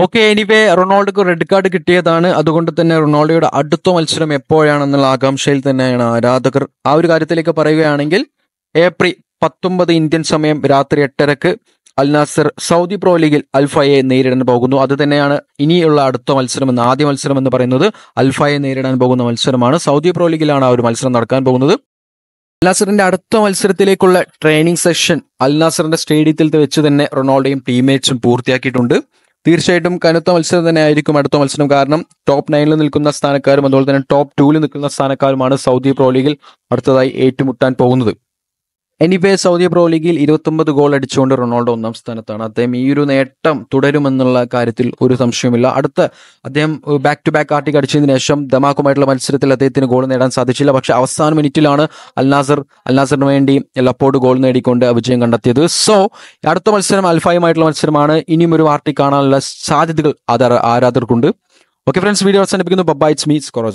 okay anyway റൊണാൾഡോക്ക് red card കിട്ടിയതാണ് അതുകൊണ്ട് തന്നെ റൊണാൾഡോയുടെ അടുത്ത മത്സരം എപ്പോഴാണെന്നുള്ള ആകാംക്ഷയിൽ തന്നെയാണ് ആരാധകർ ആ ഒരു കാര്യത്തിലേക്ക് പറയുകയാണെങ്കിൽ ഏപ്രിൽ പത്തൊമ്പത് ഇന്ത്യൻ സമയം രാത്രി എട്ടരക്ക് അൽ സൗദി പ്രോ ലീഗിൽ അൽഫയെ നേരിടാൻ പോകുന്നു അത് തന്നെയാണ് ഇനിയുള്ള അടുത്ത മത്സരം എന്ന് ആദ്യ മത്സരം എന്ന് പറയുന്നത് അൽഫയെ നേരിടാൻ പോകുന്ന മത്സരമാണ് സൗദി പ്രോ ലീഗിലാണ് ആ ഒരു മത്സരം നടക്കാൻ പോകുന്നത് അൽനാസറിന്റെ അടുത്ത മത്സരത്തിലേക്കുള്ള ട്രെയിനിങ് സെഷൻ അൽനാസറിന്റെ സ്റ്റേഡിയത്തിൽ വെച്ച് തന്നെ റൊണാൾഡോയും ടീംമേറ്റ്സും പൂർത്തിയാക്കിയിട്ടുണ്ട് തീർച്ചയായിട്ടും കനത്ത മത്സരം ആയിരിക്കും അടുത്ത മത്സരം കാരണം ടോപ്പ് നയനിൽ നിൽക്കുന്ന സ്ഥാനക്കാരും അതുപോലെ തന്നെ ടോപ്പ് ടൂവിൽ നിൽക്കുന്ന സ്ഥാനക്കാരുമാണ് സൗദി പ്രോ ലീഗിൽ അടുത്തതായി ഏറ്റുമുട്ടാൻ പോകുന്നത് എനിവേ സൗദി പ്രോ ലീഗിൽ ഇരുപത്തൊമ്പത് ഗോൾ അടിച്ചുകൊണ്ട് റൊണാൾഡോ ഒന്നാം സ്ഥാനത്താണ് അദ്ദേഹം ഈ ഒരു നേട്ടം തുടരുമെന്നുള്ള കാര്യത്തിൽ ഒരു സംശയമില്ല അടുത്ത അദ്ദേഹം ബാക്ക് ടു ബാക്ക് ആർട്ടിക് അടിച്ചതിന് ശേഷം ദമാക്കുമായിട്ടുള്ള മത്സരത്തിൽ അദ്ദേഹത്തിന് ഗോൾ നേടാൻ സാധിച്ചില്ല പക്ഷെ അവസാന മിനിറ്റിലാണ് അൽനാസർ അൽനാസറിന് വേണ്ടി ലപ്പോർട്ട് ഗോൾ നേടിക്കൊണ്ട് വിജയം കണ്ടെത്തിയത് സോ അടുത്ത മത്സരം അൽഫായുമായിട്ടുള്ള മത്സരമാണ് ഇനിയും ഒരു ആർട്ടിക് കാണാനുള്ള സാധ്യതകൾ ആരാധകർക്കുണ്ട് ഓക്കെ ഫ്രണ്ട്സ് വീഡിയോ അവസാനിപ്പിക്കുന്നു ബബ്ബൈ മീസ് മീ